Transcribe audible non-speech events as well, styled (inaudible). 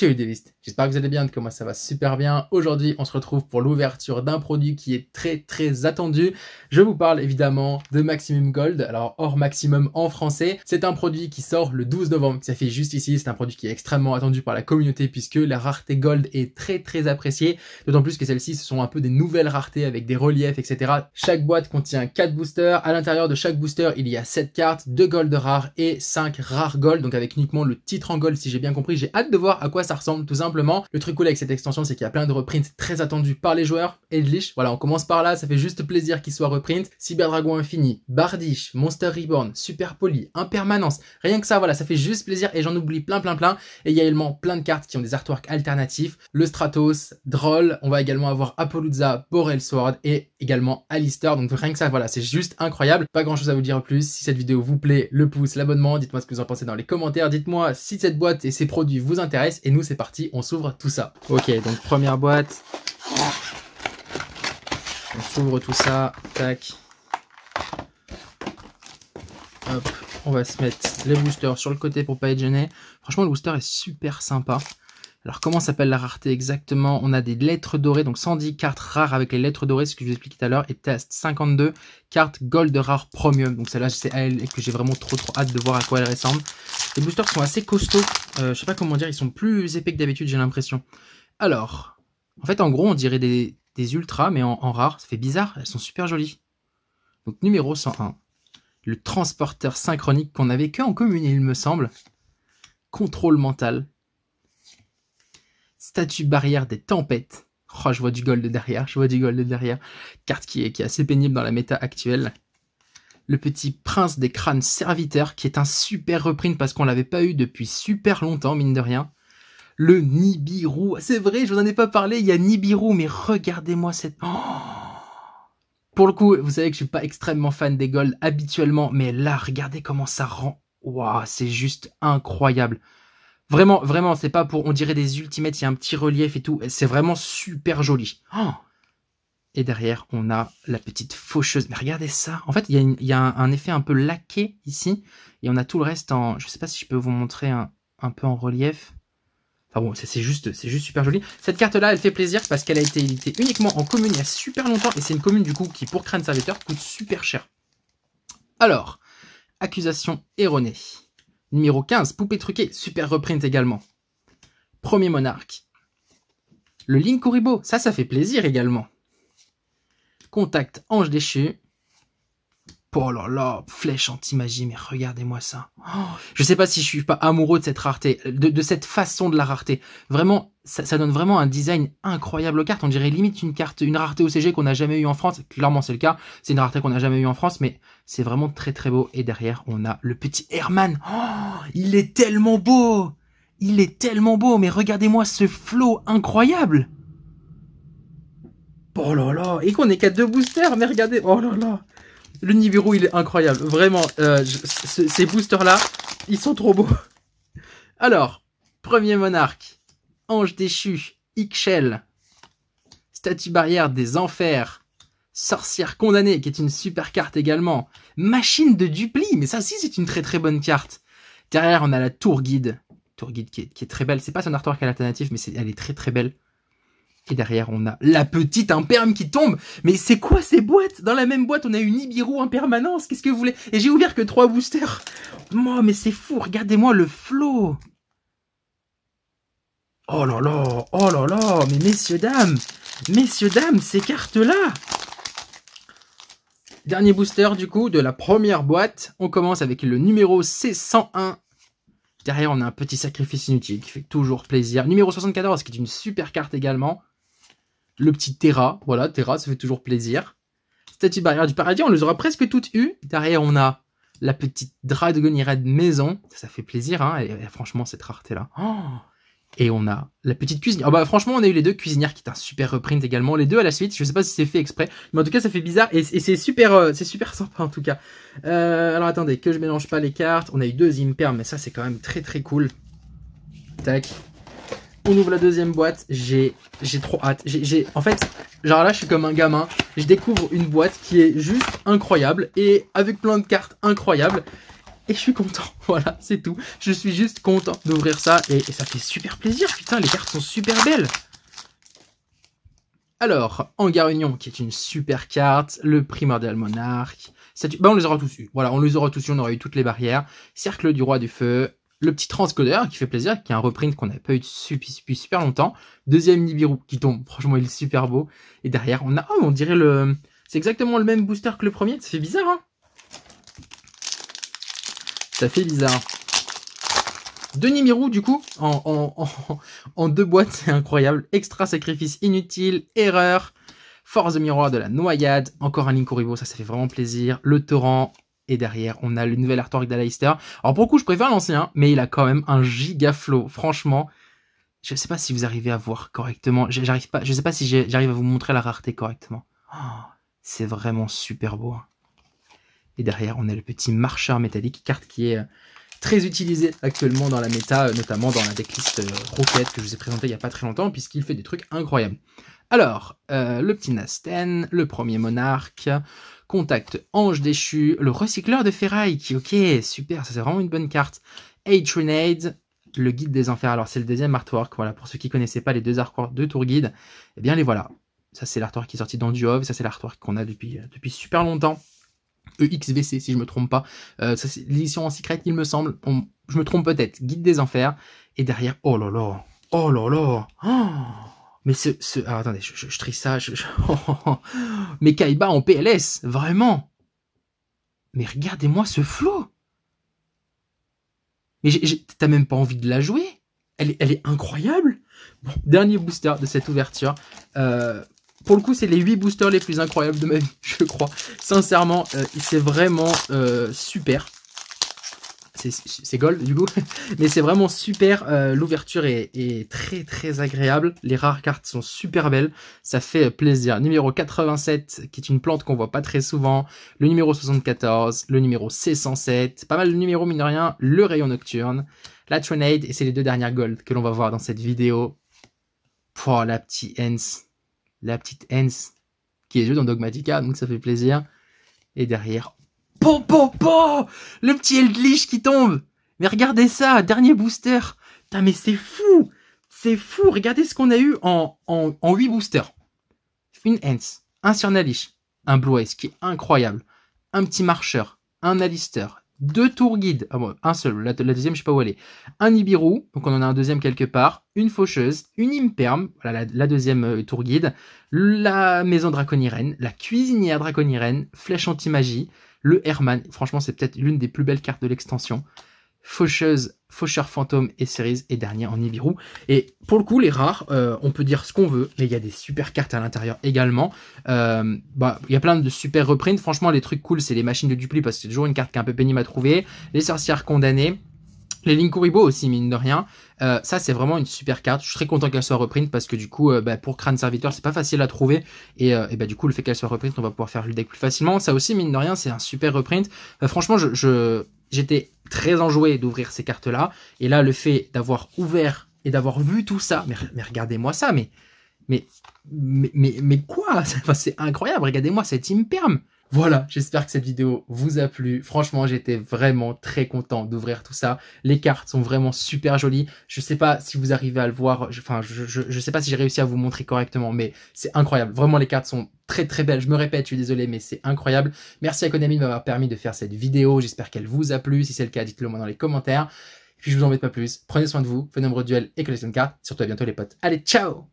des listes. j'espère que vous allez bien, que moi ça va super bien. Aujourd'hui on se retrouve pour l'ouverture d'un produit qui est très très attendu. Je vous parle évidemment de Maximum Gold, alors hors maximum en français. C'est un produit qui sort le 12 novembre, ça fait juste ici, c'est un produit qui est extrêmement attendu par la communauté puisque la rareté Gold est très très appréciée, d'autant plus que celles-ci ce sont un peu des nouvelles raretés avec des reliefs etc. Chaque boîte contient 4 boosters, à l'intérieur de chaque booster il y a 7 cartes, 2 gold rares et 5 rares gold, donc avec uniquement le titre en gold si j'ai bien compris. J'ai hâte de voir quoi ça ressemble tout simplement. Le truc cool avec cette extension, c'est qu'il y a plein de reprints très attendus par les joueurs. Edlich, voilà, on commence par là, ça fait juste plaisir qu'il soit reprint. Dragon Infini, Bardish, Monster Reborn, Super Poly, Impermanence, rien que ça, voilà, ça fait juste plaisir et j'en oublie plein plein plein. Et il y a également plein de cartes qui ont des artworks alternatifs, le Stratos, Droll, on va également avoir Apolluza, Borel Sword et également Alistair. Donc rien que ça, voilà, c'est juste incroyable. Pas grand chose à vous dire en plus. Si cette vidéo vous plaît, le pouce, l'abonnement, dites-moi ce que vous en pensez dans les commentaires, dites-moi si cette boîte et ses produits vous intéressent et nous c'est parti, on s'ouvre tout ça. Ok, donc première boîte. On s'ouvre tout ça, tac. Hop, on va se mettre les boosters sur le côté pour pas être gêné. Franchement le booster est super sympa. Alors comment s'appelle la rareté exactement On a des lettres dorées, donc 110 cartes rares avec les lettres dorées, ce que je vous expliquais tout à l'heure, et test 52 cartes gold rare premium. Donc celle-là, c'est elle et que j'ai vraiment trop trop hâte de voir à quoi elle ressemble. Les boosters sont assez costauds, Je euh, je sais pas comment dire, ils sont plus épais que d'habitude, j'ai l'impression. Alors, en fait, en gros, on dirait des, ultras, mais en, rare, ça fait bizarre, elles sont super jolies. Donc numéro 101, le transporteur synchronique qu'on avait que en commune, il me semble. Contrôle mental, Statue barrière des tempêtes. Oh, je vois du gold derrière, je vois du gold derrière. Carte qui est, qui assez pénible dans la méta actuelle. Le petit prince des crânes serviteurs, qui est un super reprint parce qu'on l'avait pas eu depuis super longtemps, mine de rien. Le Nibiru. Ah, c'est vrai, je vous en ai pas parlé, il y a Nibiru, mais regardez-moi cette... Oh Pour le coup, vous savez que je suis pas extrêmement fan des gold habituellement, mais là, regardez comment ça rend. Waouh, c'est juste incroyable. Vraiment, vraiment, c'est pas pour. On dirait des ultimates, il y a un petit relief et tout. C'est vraiment super joli. Oh et derrière, on a la petite faucheuse. Mais regardez ça. En fait, il y a, un, effet un peu laqué ici. Et on a tout le reste en... Je sais pas si je peux vous montrer un, peu en relief. Enfin bon, c'est juste, juste super joli. Cette carte-là, elle fait plaisir parce qu'elle a été éditée uniquement en commune il y a super longtemps. Et c'est une commune, du coup, qui, pour Crane Serviteur, coûte super cher. Alors, accusation erronée. Numéro 15, Poupée truquée, super reprint également. Premier monarque. Le Linkuribo, ça, ça fait plaisir également. Contact Ange déchu. Oh là là, flèche anti-magie, mais regardez-moi ça. Oh. je sais pas si je suis pas amoureux de cette rareté, de, cette façon de la rareté. Vraiment, ça, donne vraiment un design incroyable aux cartes. On dirait limite une carte, une rareté OCG qu'on n'a jamais eu en France. Clairement, c'est le cas. C'est une rareté qu'on n'a jamais eu en France, mais c'est vraiment très très beau. Et derrière, on a le petit Herman. Oh, il est tellement beau! Il est tellement beau, mais regardez-moi ce flow incroyable! Oh là là, et qu'on est qu'à deux boosters, mais regardez, oh là là, le Nibiru, il est incroyable. Vraiment, euh, ces boosters-là, ils sont trop beaux. (laughs) Alors, premier monarque. Ange déchu. Ixchel. Statue barrière des enfers. Sorcière condamnée, qui est une super carte également. Machine de dupli, mais ça aussi c'est une très très bonne carte. Derrière, on a la tour guide. Tour guide qui est, très belle. C'est pas son artwork alternatif, mais elle est très très belle derrière, on a la petite imperme qui tombe. Mais c'est quoi ces boîtes Dans la même boîte, on a une Ibiru en permanence. Qu'est-ce que vous voulez Et j'ai ouvert que trois boosters. Moi, oh, mais c'est fou. Regardez-moi le flow Oh là là, oh là là, mais messieurs, dames, messieurs, dames, ces cartes-là. Dernier booster du coup de la première boîte. On commence avec le numéro C101. Derrière, on a un petit sacrifice inutile qui fait toujours plaisir. Numéro 74, qui est une super carte également le petit Terra. Voilà, Terra, ça fait toujours plaisir. Statue barrière du paradis, on les aura presque toutes eues. Derrière, on a la petite de maison. Ça, fait plaisir, hein. Et, franchement, cette rareté-là. Oh et on a la petite cuisinière. Ah bah franchement, on a eu les deux cuisinières qui est un super reprint également, les deux à la suite. Je sais pas si c'est fait exprès, mais en tout cas, ça fait bizarre et, c'est super, euh, c'est super sympa en tout cas. Euh, alors attendez, que je mélange pas les cartes. On a eu deux imper, mais ça c'est quand même très très cool. Tac, on ouvre la deuxième boîte, j'ai trop hâte. J'ai En fait, genre là, je suis comme un gamin. Je découvre une boîte qui est juste incroyable et avec plein de cartes incroyables. Et je suis content, (laughs) voilà, c'est tout. Je suis juste content d'ouvrir ça et, ça fait super plaisir. Putain, les cartes sont super belles. Alors, en Union, qui est une super carte, le Primordial Monarque, ben bah, on les aura tous eu, voilà, on les aura tous eu, on aura eu toutes les barrières, Cercle du Roi du Feu, le petit transcodeur qui fait plaisir, qui est un reprint qu'on n'a pas eu depuis super longtemps. Deuxième Nibiru qui tombe, franchement il est super beau. Et derrière on a, oh, on dirait le, c'est exactement le même booster que le premier, ça fait bizarre hein Ça fait bizarre. Deux Nibiru du coup, en, en, deux boîtes, c'est incroyable. Extra sacrifice inutile, erreur. Force de miroir de la noyade, encore un Linkoribo, ça, ça fait vraiment plaisir. Le torrent, et derrière, on a le nouvel artwork d'Aleister. Alors pour le coup, je préfère l'ancien, hein, mais il a quand même un giga flow. Franchement, je sais pas si vous arrivez à voir correctement. J'arrive pas, je sais pas si j'arrive à vous montrer la rareté correctement. Oh, c'est vraiment super beau. Hein. Et derrière, on a le petit marcheur métallique, carte qui est euh, très utilisée actuellement dans la méta, euh, notamment dans la decklist euh, roquette que je vous ai présentée il n'y a pas très longtemps, puisqu'il fait des trucs incroyables. Alors, euh, le petit Nasten, le premier monarque, contact Ange déchu, le recycleur de ferraille, qui, ok, super, ça c'est vraiment une bonne carte. Age le guide des enfers. Alors, c'est le deuxième artwork, voilà, pour ceux qui connaissaient pas les deux artworks de Tour Guide, eh bien les voilà. Ça c'est l'artwork qui est sorti dans Duov, ça c'est l'artwork qu'on a depuis, euh, depuis super longtemps. EXVC si je me trompe pas. Euh, c'est l'édition en secret, il me semble. je me trompe peut-être. Guide des enfers. Et derrière, oh là là, oh là là. Oh mais ce, ce... attendez, je, trie ça. (laughs) mais Kaiba en PLS, vraiment. Mais regardez-moi ce flow, Mais t'as même pas envie de la jouer. Elle, elle est incroyable. Bon, dernier booster de cette ouverture. Euh, pour le coup, c'est les 8 boosters les plus incroyables de ma vie, (laughs) je crois. Sincèrement, euh, c'est vraiment euh, super c'est gold du coup. (laughs) Mais c'est vraiment super. Euh, l'ouverture est, très très agréable. Les rares cartes sont super belles. Ça fait plaisir. Numéro 87, qui est une plante qu'on voit pas très souvent. Le numéro 74, le numéro C107. Pas mal de numéros mine rien. Le rayon nocturne. La Tronade. Et c'est les deux dernières gold que l'on va voir dans cette vidéo. pour la petite Hens. La petite Hens. Qui est jouée dans Dogmatica, donc ça fait plaisir. Et derrière, Oh, le petit Eldlich qui tombe Mais regardez ça, dernier booster Putain mais c'est fou C'est fou, regardez ce qu'on a eu en, en, 8 boosters. Une Hens, un Surnalish. un Blue Ice qui est incroyable, un petit marcheur, un Alister, deux tours guides, ah, un seul, la, deuxième je sais pas où elle est, un Ibirou donc on en a un deuxième quelque part, une faucheuse, une imperme, voilà la, deuxième euh, tour guide, la maison draconirène, la cuisinière draconirène, flèche anti-magie, le Herman, franchement, c'est peut-être l'une des plus belles cartes de l'extension. Faucheuse, Faucheur Fantôme et Cerise, et dernier en Nibiru. Et pour le coup, les rares, euh, on peut dire ce qu'on veut, mais il y a des super cartes à l'intérieur également. Euh, bah, il y a plein de super reprints. Franchement, les trucs cool, c'est les machines de dupli, parce que c'est toujours une carte qui est un peu pénible à trouver. Les sorcières condamnées, les Linkuribo aussi, mine de rien. Euh, ça, c'est vraiment une super carte. Je suis très content qu'elle soit reprint parce que du coup, euh, bah, pour crâne Serviteur, c'est pas facile à trouver. Euh, et, bah, du coup, le fait qu'elle soit reprint, on va pouvoir faire le deck plus facilement. Ça aussi, mine de rien, c'est un super reprint. franchement, je, j'étais très enjoué d'ouvrir ces cartes-là. Et là, le fait d'avoir ouvert et d'avoir vu tout ça, mais, mais regardez-moi ça, mais, mais, mais, mais, quoi (laughs) C'est incroyable. Regardez-moi cette imperme. Voilà, j'espère que cette vidéo vous a plu. Franchement, j'étais vraiment très content d'ouvrir tout ça. Les cartes sont vraiment super jolies. Je sais pas si vous arrivez à le voir, enfin, je, je, sais pas si j'ai réussi à vous montrer correctement, mais c'est incroyable. Vraiment, les cartes sont très très belles. Je me répète, je suis désolé, mais c'est incroyable. Merci à Konami de m'avoir permis de faire cette vidéo. J'espère qu'elle vous a plu. Si c'est le cas, dites-le moi dans les commentaires. Et puis je vous embête pas plus. Prenez soin de vous, faites de duels et collection de cartes. Surtout à bientôt les potes. Allez, ciao